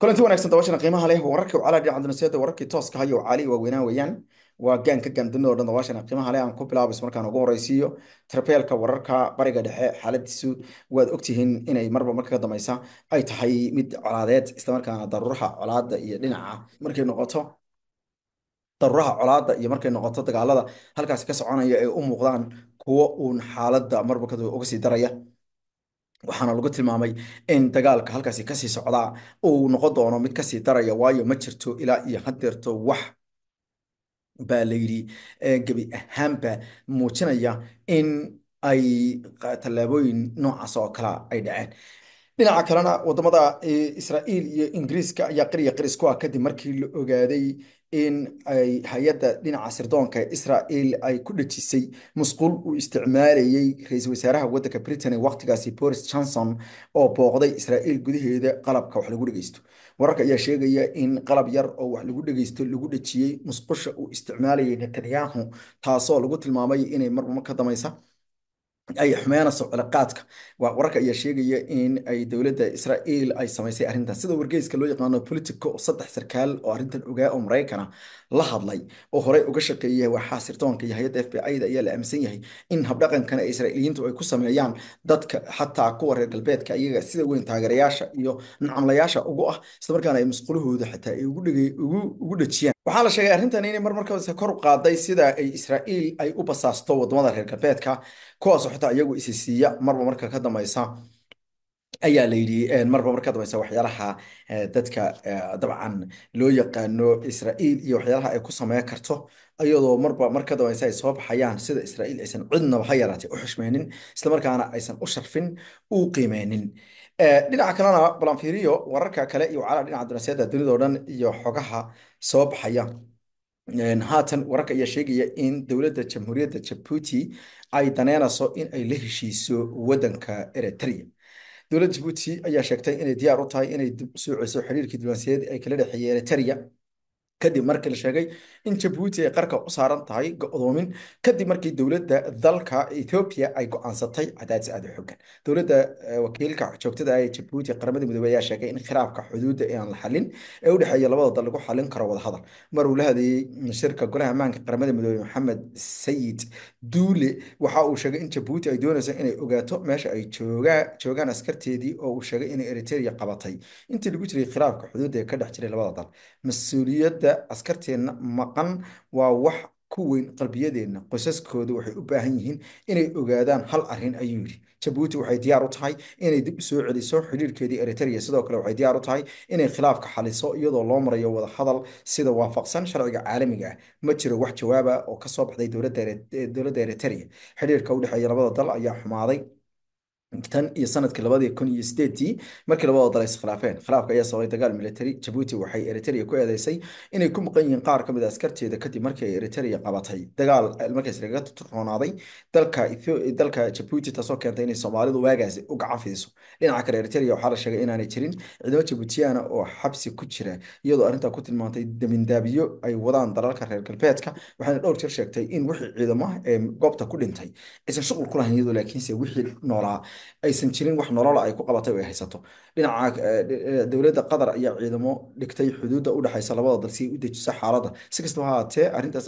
kulanti wanagsan daawashana qiimaha leh wararkii ucala dhinaca dunusyada wararkii tooska hayo cali waaweynaa weeyaan waa gaan ka gaandunida o dhan daawashana qiimaha leh aan ku bilaabays markaan ugu horeysiiyo tarbeelka wararka bariga dhexe xaaladiisu waad ogtihiin inay marba marka ka dambaysa ay tahay mid colaadeed islamarkaana daruuraha colaada iyo dhinaca markay noqoto daruuraha colaada iyo markay noqoto dagaalada halkaas ka soconaya ay u muuqdaan kuwo uun xaaladda marba uga sii daraya waxaana lagu tilmaamay in dagaalka halkaasi kasii socdaa uu noqon doono mid kasii daraya waayo ma jirto ilaa iyo hadeerto wax baa layidhi gebi ahaanba muujinaya in ay tallaabooyin noocaas oo kala ay dhaceen dhinaca kalena wadamada israa'iil iyo ingiriiska ayaa qariya qaris ku ah kadib markii la ogaaday in ay hay-adda dhinaca sirdoonka israa'iil ay ku dhejisay musquul uu isticmaalayey ra-iisul wasaaraha waddanka britain wakhtigaasi boris johnson oo booqday israa'iil gudaheeda qalabka wax lagu dhegeysto wararka ayaa sheegaya in qalab yar oo wax lagu dhegeysto lagu dhejiyey musqusha uu isticmaalayay netanyahu taasoo lagu tilmaamay inay marmarka dameysa ay xumeena socdaqaadka waa wararka ayaa sheegaya in ay dowladda israael ay samaysay arrintan sida wargeyska loo yaqaano politico oo saddex sarkaal oo arintan ogaa oo maraykana la hadlay oo horey uga shaqeeya waxaa sirtoonka iyo hay-adda f b i-da ayaa la aaminsan yahay in habdhaqankana israailiyiintu ay ku sameeyaan dadka xataa kuwa reer galbeedka iyaga sida weyn taageerayaasha iyo nacamlayaasha ugu ah islamarkaana ay masqulahooda xataa ay ugu dhejiyaan waxaa la sheegay arrintan inay marmarkase kor qaaday sida ay israa'iil ay u basaasto wadamada reer galbeedka kuwaasoo xitaa iyagu isisiiya marba marka ka dambaysa ayaa la eh, marba marka dambaysa waxyaalaha eh, dadka eh, dabcan loo yaqaano israa'iil iyo waxyaalaha ay ku sameyn karto ayadoo marba marka dambaysa ay soo baxayaan sida israa'iil aysan cidnaba ha yaraatay u xushmeynin islamarkaana aysan u sharfin u qiimeynin dhinaca kalena balanfiiriyo wararka kale iyo wacalaha dhinaca danaasiyadda dunidao dhan iyo xogaha soo baxaya haatan wararka ayaa sheegaya in dowladda jamhuuriyadda jabuuti ay daneynayso in ay la heshiiso waddanka eritrea dowladda jibuuti ayaa sheegtay inay diyaar u tahay inay dib u soo celiso xiriirkii diblomaasiyadeed ay kala dhexeeyeen eritrea kadib markii la sheegay in jabuuti ay qarka u saaran tahay go-doomin kadib markii dowladda dalka ethoobiya ay go-aansatay cadaadis u xoogan dowladda eh, wakiilka joogtada ah ee jabuuti qaramada midoobey ayaa sheegay in khilaafka xuduudda aan la xalin ee u dhexeeya labada dal lagu xalin karo wadahadal mar uu la hadlayey shirka golaha ammaanka qaramada midoobey maxamed sayid duule waxa uu sheegay in jabuuti ay doonayso inay ogaato meesha ay joogaan askarteedii oo uu sheegay inay eriteria qabatay intii lagu jiray khilaafka xuduudda ee ka dhex jiray labada dal mas-uuliyadda dowladda askarteenna maqan waa wax ku weyn qalbiyadeenna qoysaskooda waxay u baahan yihiin inay ogaadaan hal arrin ayuu yidhi jabuuti waxay diyaar u tahay inay dib usoo celiso xidhiirkeedii eritrea sidoo kale waxay diyaar u tahay inay khilaafka xaliso iyadoo loo marayo wada hadal sida waafaqsan sharciga caalamiga ah ma jiro wax jawaaba oo kasoo baxday dowladda eritrea xidhiirka dhexeeya labada dal ayaa xumaaday tan iyo sanadkii labadii kun iyo sideedii markii labadoo dal iskhilaafeen khilaafka ayaa sababay dagaal militari jabuuti waxay eritrea ku eedeysay inay ku maqan yihiin qaar kamid a ah askarteeda kadib markii ay eritrea qabatay dagaal eh, markaas lagaga turroonaaday dalka eh, dalka jabuuti taasoo keentay inay soomaalidu waagaas uga cafidiso dhinaca kale eritrea waxaa la sheegay inaanay jirin ciidamo jabuutiyaana oo xabsi ku jira iyadoo arrintaa ku tilmaantay damindaabiyo ay wadaan dalalka reer galbeedka waxaana dhowr jir sheegtay in wixii ciidamaha ee eh, goobta ku dhintay aysan shuqul ku lahayn iyadoo laakiinse wixii noolaa aysan jirin wax nolola ay ku qabatay o ay haysato dhinaca eh, eh, dowladda qatar ayaa ciidamo dhigtay xuduudda u dhexaysa labada dal si ay u dejiso xaaladda si kastaba ha ahaatee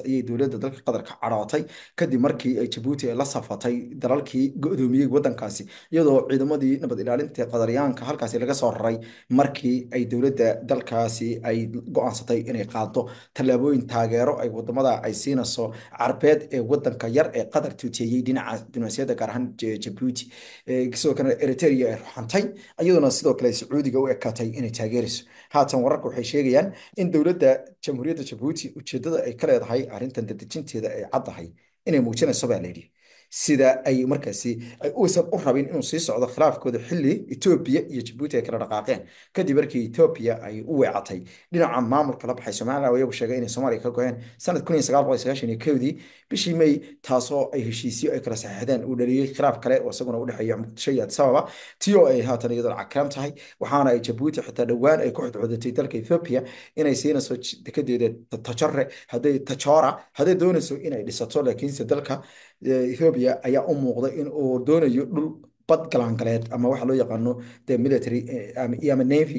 ayay dowladda dalka qatar ka cadhootay kadib markii ay jabuuti ay la safatay dalalkii go-doomiyey waddankaasi iyadoo ciidamadii nabad ilaalinta qadaryaanka halkaasi laga soo raray markii ay dowladda dalkaasi ay go-aansatay inay qaado tallaabooyin taageero ay wadamada ay siinayso carbeed ee waddanka yar ee qatar tuuteeyey dhinaca dunaasiyadda gaar ahaan jabuuti sidoo kalena eriteria ay ruxantay iyaduna sidoo kale sacuudiga u ekaatay inay taageerayso haatan wararka waxay sheegayaan in dowladda jamhuuriyadda jabuuti ujeedada ay ka leedahay arrintan dadejinteeda ay caddahay inay muujinayso baa layidhi sida ay markaasi uusan u rabin inuu sii socdo khilaafkooda xili etoobiya iyo jabuuti ay kala dhaqaaqeen kadib markii etoobiya ay u weecatay dhinaca maamulka la baxay somalilan ayagu sheegay inay soomaaliya ka goheen sanad dii bishii may taasoo ay heshiisyo ay kala saxeexdeen uu dhaliyey khilaaf kale oo isaguna udhexeeya muqdisho iyo adisababa ti oo ay haatan iyadoo cakaam tahay waxaana ay jabuuti xitaa dhowaan ay ku xudxudatay dalka ethoobia inay siinayso dekadeeda tajare hadday tajoora hadday doonayso inay dhisato laakiinse dalka ethoobiya ayaa u muuqday in uu doonayo dhul bad galaangaleed ama waxa loo yaqaano de military ama navy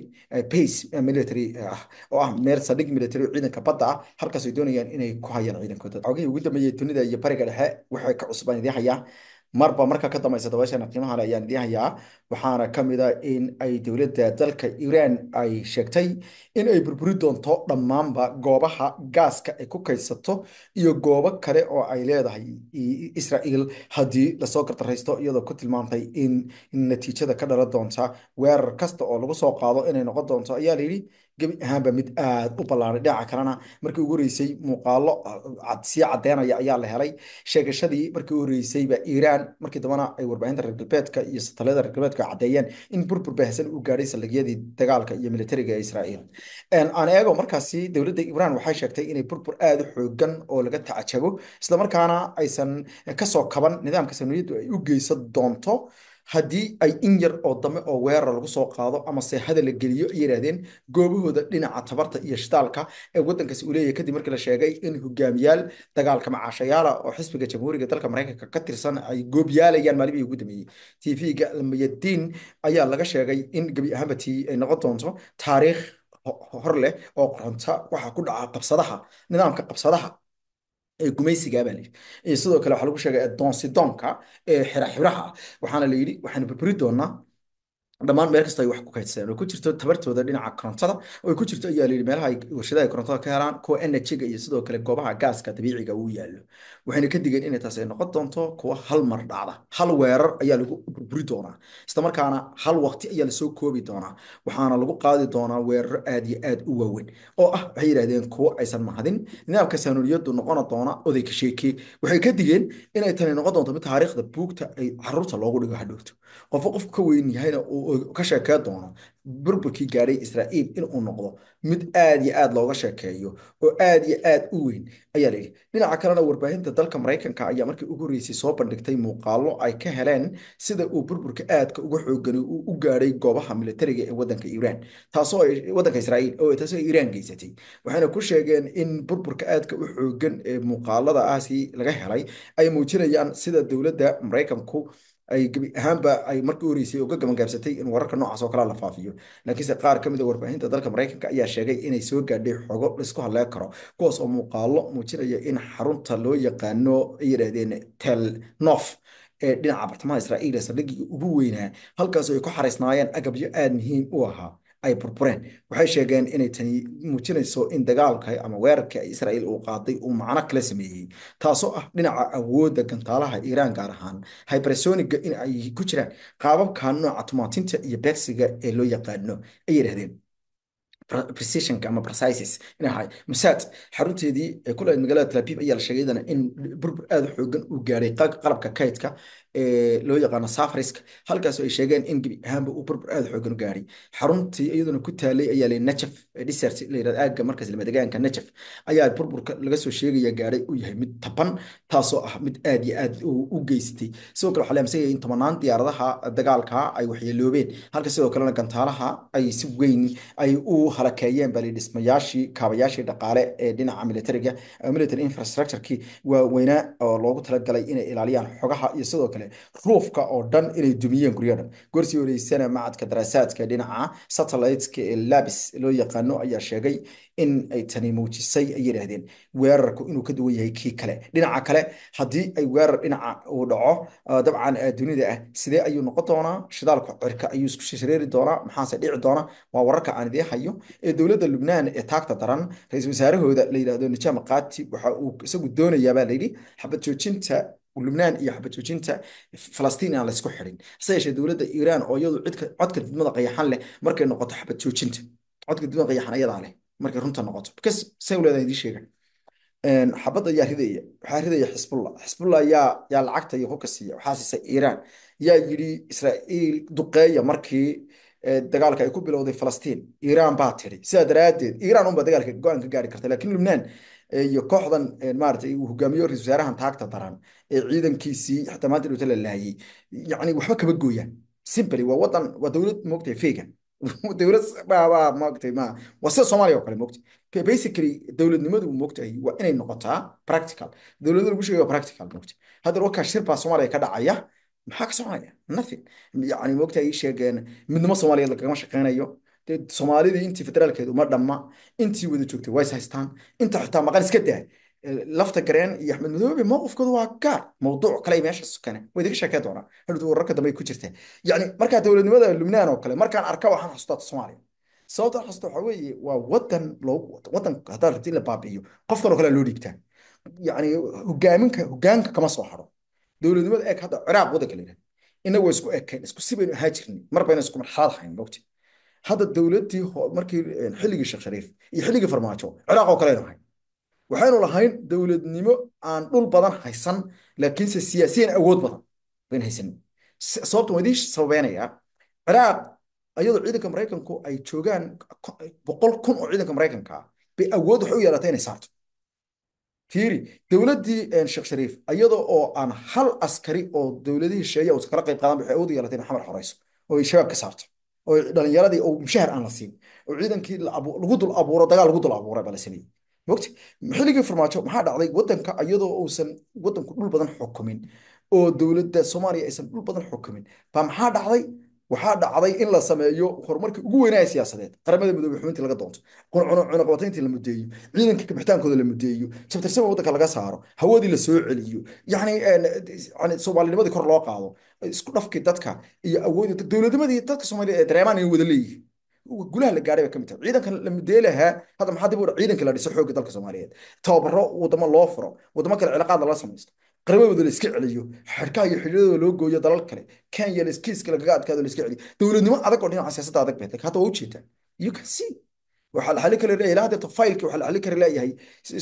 pace military ah oo ah meel saldhig military oo ciidanka badda ah halkaasay doonayaan inay ku hayaan ciidankooda xogihii ugu dambeeyey dunida iyo bariga dhexe waxay ka cusbaan idiin hayaan marba marka ka dambaysa dabayshaena qiimahan ayaan idiin waxaana ka a ah in ay dowladda dalka iiraan ay sheegtay in ay burburi doonto dhammaanba goobaha gaaska ay ku kaysato iyo goobo kale oo ay leedahay israa'iil haddii lasoo gardaraysto iyadoo ku tilmaantay in natiijada ka dhalan doonta weerar kasta oo lagu soo qaado inay noqon doonto ayaa layidhi gebi ahaanba mid aad u ballaaray dhinaca kalena markii ugu horreysay muuqaalo ah, sii caddeynaya ayaa la helay sheegashadii markii u horreysayba iiraan markii dambana ay warbaahinta reer galbeedka iyo satalaada reer galbeedka caddeeyeen in burbur baahsan uu gaadhay saldhigyadii dagaalka iyo militariga ee israa'iil aan eego markaasi dowladda iiraan waxay sheegtay inay burbur aada u xoogan oo laga tacajabo isla markaana aysan eh, kasoo kaban nidaamka sanuuyaddu ay u geysan doonto haddii ay in yar oo dame oo weerar lagu soo qaado ama seexada la geliyo ay yidhaahdeen goobahooda dhinaca tabarta iyo shitaalka ee waddankaasi uu leeyahay kadib markii la sheegay in hogaamiyaal dagaalka macaashayaala oo xisbiga jamhuuriga dalka maraykanka ka tirsan ay goobyaalayaan maalmihii ugu dambeeyey ga almayadiin ayaa laga sheegay in gebi ahaanba t ay noqon doonto taariikh hor leh oo qoronta waxaa ku dhaca qabsadaha nidaamka qabsadaha gumaysigaabaalayii sidoo kale waxaa lagu sheegay doonsidoonka xiraxiraha waxaana la yidhi waxaanu burburi doonaa dhammaan meel kasta ay wax ku kaydsadeen oo ku jirto tabartooda dhinaca korontada oo ay ku jirto ayaa layidhi meelaha warshadaha ay korontada ka helaan kuwa energy iyo sidoo kale goobaha gaaska dabiiciga uu yaallo waxayna ka digeen inay taasi ay noqon doonto kuwa hal mar dhacda hal weerar ayaa lagu burburi doonaa isla hal waqti ayaa lasoo koobi doonaa waxaana lagu qaadi doonaa weeraro aad iyo aad u waaweyn oo ah waxay yidhahdeen kuwo aysan mahadin nidaamka saanuriyadu noqona doona oday sheekee waxay ka digeen inay tani noqon doonto mid taariikhda buugta ay caruurta loogu dhigo hadhowto qofka qofka ka weyn yahayna uu ka sheekey doono burburkii gaadhay israa'iil inuu noqdo mid aad yo aad looga sheekeeyo oo aad yo aad u weyn ayaa layidhi dhinaca kalena warbaahinta dalka maraykanka ayaa markii ugu horreysay soo bandhigtay muuqaalo ay ka heleen sida uu burburka aadka uga xoogani uu u gaadhay goobaha militariga ee wadanka iiraan taasoo wadanka israa'iil taasoo iiraan geysatay waxayna ku sheegeen in burburka aadka u xoogan ee muuqaalada ahsi laga helay ay muujinayaan sida dowladda maraykanku ay gebi ahaanba ay markii horeysay uga gabangaabsatay in wararka noocaas oo kalea la faafiyo laakiinse qaar ka mid a ah warbaahinta dalka maraykanka ayaa sheegay inay soo gaadhay xogo laysku hadleen karo kuwaas oo muuqaalo muujinaya in xarunta loo yaqaano ay yidhahdeen tel nof ee dhinaca bartamaha israa'iil ee saldhigii ugu weynaa halkaasoo ay ku xaraysnaayeen agabyo aada muhiim u ahaa ay burbureen waxay sheegeen inay tani muujinayso in dagaalka ama weerarka israa'iil uu qaaday uu macno kala sameeyey taasoo ah dhinaca awoodda gantaalaha iiraan gaar ahaan hybersoniga in ay ku jiraan qaababka nooca tumaatinta iyo beegsiga ee loo yaqaano ay yidhahdeen precisionka ama precisis in ahay masaad xarunteedii ee ku lahayd magaalada tlabib ayaa la sheegay in burbur aada xoogan uu gaadhay qalabka kaydka loo yaqaano safriska halkaasoo ay sheegeen in gebi ahaanba uu burbur aada xoogan gaadhay xaruntii iyaduna ku taalay ayaa la najaf dhisart layirahdo aagga markaas lamadegaanka najaf ayaa burburka laga soo sheegaya gaadhay uu yahay mid taban taasoo ah mid aada iyo aad u geystay sidoo kale waxaa la aaminsan in tobanaan diyaaradaha dagaalka ay waxyeeloobeen halka sidoo kalena gantaalaha ay si weyn ay u halakeeyeen bali dhismayaashii kaabayaashii dhaqaale ee dhinaca militariga military infrastructurekii waaweynaa oo loogu talagalay inay ilaaliyaan xogaha iyo sidoo kale kale ruufka oo dhan inay dumiyeen guryo dhan gorsii horeysana macadka daraasaadka dhinaca satellitka ee labis loo yaqaano ayaa sheegay in ay tani muujisay ay yidhaahdeen weerarku inuu ka duwan yahay kii kale dhinaca kale haddii ay weerar dhinaca uu dhaco ah, dabcan ah, dunida ah sidee ayuu noqon doonaa shidaalka cirka ayuu isku shishareeri doonaa maxaase dhici doona waa wararka aan idiin hayo ee dowladda lubnaan ee taagta daran ra iisal wasaarahooda la yidhahdo nijaam kaati waxa uu isagu doonayaa baa layidhi xabad joojinta lubnaan iyo xabadjoojinta falastiin aan laysku xirin hase yeeshee dowladda iiraan oo iyadu codka didmada qayaxan leh markay noqoto xabadjoojinta codka didmada qayaxan ayadaa leh markay runta noqoto because sawladan idiin sheega xabadda ayaa ridaya waxaa ridaya xisbullah xisbullah yaa yaa lacagta iyo hubka siiya waxaa siisa iiraan yaa yidhi israa'iil duqeeya markii dagaalka ay ku bilowday falastiin iiraan baa tidhi sidaa daraaddeed iiraan unbaa dagaalka go-aan ka gaari karta laakiin lubnaan iyo kooxdan maarata uu hogaamiyo ra-isul wasaarahan taagta daran ee ciidankiisii xataa maanta dhowta la laayay yani waxba kama gooyaan simply waa wadan waa dowlad moogtahay feega dowlad sida soomaaliya oo kale moogtay basically dowladnimadu moogtahay waa inay noqotaa practical dowladda lagu sheegay waa practical moogtay haddana wakaa shir baa soomaaliya ka dhacaya maxaa ka soconaya nothing yani moogtahay sheegeen midnimo soomaaliyeed lagama shaqeynayo soomaalida intii federaalkeedu uma dhamma intii wada joogtay ways haystaan inta xitaa maqan iska daa lafta gareen iyo axmed madoobe mowqifkooda waa gaar mowduuc kale meeshaas kane waa idiga sheekeen doonaa hadu wararka dambe ku jirta yani markaa dowladnimada lubnaan oo kale markaan arka waxaan xasustaata soomaaliya sababta xasusta waxaa weeye waa wadan loogu wadan haddaad rabti in la baabi'iyo qofkan oo kale loo dhiigtaa yani hogaaminka hogaanka kama soo haro dowladnimada eeg hadda ciraaq wadanka la yidhahda innagu isku ekayn isku si ahaa jirnay mar isku marxalad hayn mogti hadda dowladii markii xilligii sheekh shariif iyo xilligii farmaajo ciraaq oo kaleynu ahayn waxaynu lahayn dowladnimo aan dhul badan haysan laakiinse siyaasiyan awood badan bayn haysanin sababta waan idiin sababeynaya ciraaq ayadoo ciidanka maraykanku ay joogaan boqol kun oo ciidanka maraykanka bay awood waxay u yeelatay inay saarto fiiri dowladdii sheekh shariif iyadoo oo aan hal askari oo dowladihii shisheeye uusa kala qayb qaadan bay awood u yeelatay in maxamed xoreyso oo ay shabaab ka saarto oo dhalinyaradii oo mushahar aan la siin oo ciidankii lagu dul abuuro dagaal lagu dul abuuray baa la sameeyey mogti xilligii farmaajo maxaa dhacday waddanka iyadoo uusan waddanku dhul badan xukumin oo dowladda soomaaliya aysan dhul badan xukumin ba maxaa dhacday waxaa dhacday in la sameeyo horumarkii ugu weynaa ee siyaasadeed qaramada midoobe xubintii laga doonto cunaqabatayntii la mudeeyo ciidanka kabixitaankooda la mudeeyo jabtirsama waddanka laga saaro hawadii lasoo celiyo yani eh, soomaalinimadii kor loo qaado isku dhafkii dadka iyo awoodda dowladnimadii dadka soomaaliya ee dareemaan ay wada leeyihiin gulaha la gaaray bay ka tahay ciidankan la mudee lahaa hadda maxaa dib u ciidanka la dhiso xoogga dalka soomaaliyeed tababaro wadamo loo furo wadamo kale cilaaqaad lala samaysto qarabawda la iska celiyo xidhkaha iyo xidhiidada loo gooyo dalal kale kenya laskiiska lagaga adkaado la iska celiyo dowladnimo adag oo dhinaca siyaasadda adag bay hata waa ujeetaan you can see waxaa la xali kara leeyahay ilaa deerto faylki waxaa la xali kara leeyahay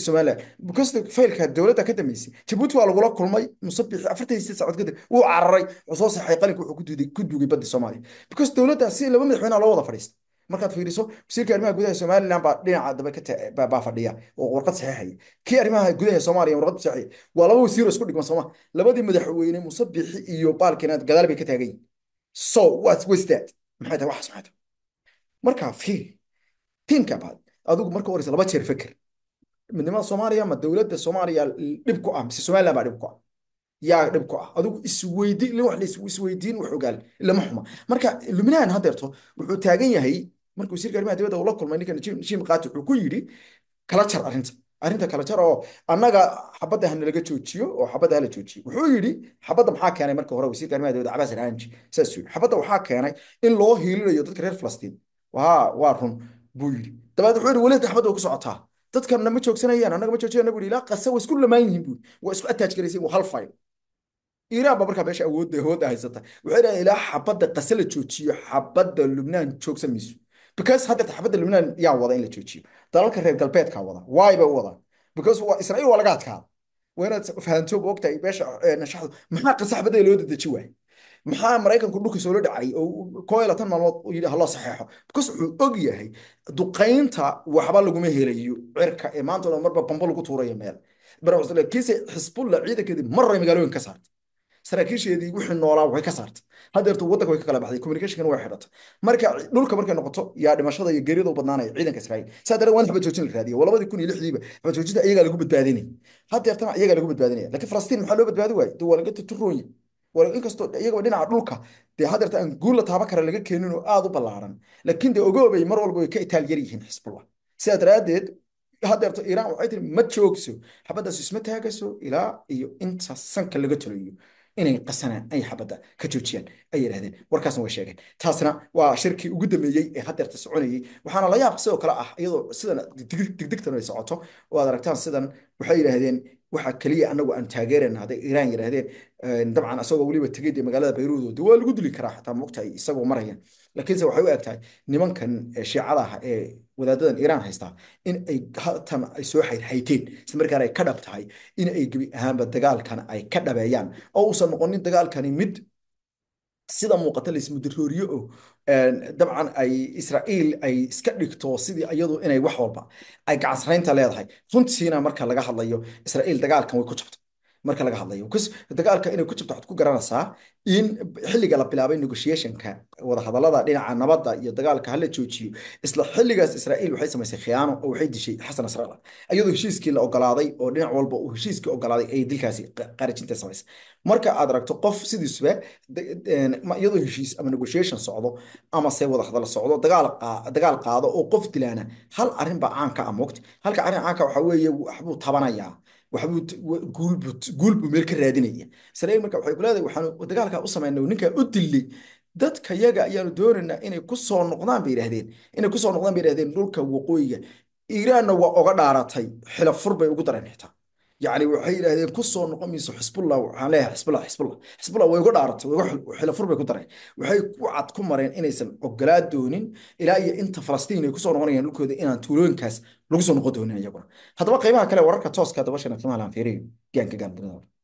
somaliland because faylka dowladda ka dambeysay jabuuti waa lagula kulmay musabixi afartan sideed saacood kadib wuu cararay oo soo saxay qalinka wuxuu ku duugay badda soomaaliya because dowladda si laba madaxweyne ah loo wada fadhiista markaad fiiriso wasiirka arrimaha gudaha somalilan baa dhinaca dambe baa fadhiya oo warqad saxiixaya kii arrimaha gudaha soomaaliya warqad saxiixaya waa laba wasiir oo isku dhigma sooma labadii madaxweyne musabixi iyo baalkina gadaal bay ka taagan yihin so whats wasted maxay tahay waxaas maxay tahay fiir think about adigu marka horeysa laba jeer feker midnimada soomaaliya ma dowladda soomaaliya dhib ku ah mise somalilan baa dhib ku ah yaa dhib ku ah adigu isweydiin wax isweydiin wax ogaal ilama xuma marka luminaan haddeerto wuxuu taagan yahay markuu wasiirka arrimaha dibadda ula kulmay ninka najim kaati wuxuu ku yidhi kala jar arrinta arrinta kala jar oo annaga xabadda hanalaga joojiyo oo xabadda hala joojiyo wuxuu yidhi xabadda maxaa keenay marka hore wasiirka arrimaha dibadda cabaas raanji saas yidhi xabadda waxaa keenay in loo hiilinayo dadka reer falastiin waha waa run buu yidhi dabaed wuxuu yidhi weli xabadda way ku socotaa dadkanna ma joogsanayaan annaga ma joogsanayaan bu ilaa qase way isku lamaan yihiin buuri waa isku ataajgaraysay waa hal fayl iiraan ba markaa meesha awoodda awoodda haysata wuxuu dhaha ilaa xabadda qase la joojiyo xabadda lubnaan joogsan mayso because hadda taxbadda lubnan yaa wada in la joojiyo dalalka reer galbeedkaa wada waay bay u wadaan because israiil waa laga adkaada waa inaad fahanto ogtahay beesha eh, nashaxdu maxaa qasaxbadda loo dadeji waay maxaa maraykanku dhulka soo la dhacay oo koo iyo maalmood yidhi haloo saxeexo because wuxuu og yahay duqaynta waxba laguma helayo cirka ee maanta oo marba bambo lagu tuurayo meel kiise xisbullah ciidankeedii marray magaalooyinka ka saartay saraakiisheedii wixii noolaa waxay ka saartay hadeertu waddanka way ka kala baxday communicationkan way xidhatay marka dhulka markay noqoto yaa dhimashada iyo geerida u badnaanaya ciidanka israa'iil saa daree waan xaba la raadiyo labadii kun iyo lixdiiba xaba iyagaa lagu badbaadinay hadeertana iyagaa lagu badbaadinaya laakiin falastiin maxaa loo badbaadi waaye de waa laga tuturoonye inkastoo iyagaba dhinaca dhulka dee hadeerta aan guul la taaban kara laga keenin oo aada u ballaaran laakiin dee ogoobay mar walba way ka itaal yar yihiin xisbullah sidaa daraaddeed hadeerto iiraan waxay tiri ma joogso xabaddaas isma taagayso ilaa iyo inta sanka laga tolayo inay qasanaan ay xabadda ka joojiyaan ay yidhahdeen warkaasna way sheegeen taasna waa shirkii ugu dambeeyey ee hadeerta soconayey waxaana la yaab sidoo kale ah iyadoo sidan digdigtan ay socoto oo aad aragtaan sidan waxay yidhaahdeen waxaa keliya anagu aan taageerana hadday iiraan yiraahdeen dabcan asagoo weliba tegay dee magaalada bayruud de waa lagu dili karaa xataa moogta ay isagoo marayaan laakiinse waxay u egtahay nimankan shiicadaha ee wadaadadan iiraan haystaa in ay hatan ay soo xayrhayteen isla markaana ay ka dhab tahay in ay gebi ahaanba dagaalkan ay ka dhabeeyaan oo uusan noqonin dagaalkani mid sida muuqata laismudarooriye oo dabcan ay israa'iil ay iska dhigto sidii iyadu inay wax walba ay gacansanaynta leedahay runtiina marka laga hadlayo israa'iil dagaalkan way ku jabto marka laga hadlayo dagaalka inay ku jirto waxaad ku garanaysaa in xilliga la bilaabay negotiationka wadahadalada dhinaca nabadda iyo dagaalka hala joojiyo isla xilligaas israa'iil waxay samaysay khiyaano oo waxay dishay xasan nasralla iyadoo heshiiskii la ogolaaday oo dhinac walba uu heshiiskii ogolaaday ayay dilkaasi qaarajinta samaysay marka aad aragto qof sidiisuba iyadoo heshiis ama negotiation socdo ama se socdo dagaal qaado oo qof dilaana hal arrin baa caan ka ah, halka arrin caanka ah waxaa weeye waxbuu tabanayaa guulbuu meel ka raadinaya israiil marka waxay kuleedahay waxaanu dagaalkaa u sameynay ninkaa u dilay dadka yaga ayaanu doonaynaa inay kusoo noqdaan bay yidhahdeen inay kusoo noqdaan bay yidhahdeen dhulka waqooyiga iiraanna waa oga dhaaratay xilafur bay ugu dareen xitaa yani waxay yidhaahdeen ku soo noqon mayso xisbullah waxaan leeyahay xisbullah xisbullah xisbullah way uga dhaaratay xilafur bay ku dareen waxay ku cad ku mareen inaysan ogolaa doonin ilaa iyo inta falastiin ay kusoo noqonayaan dhulkooda inaan tuulooyinkaas lagu soo noqon doonin iyaguna haddaba qiimaha kale wararka tooska hadaba shana qiimaha laan fiiriyo gaanka gaanbunada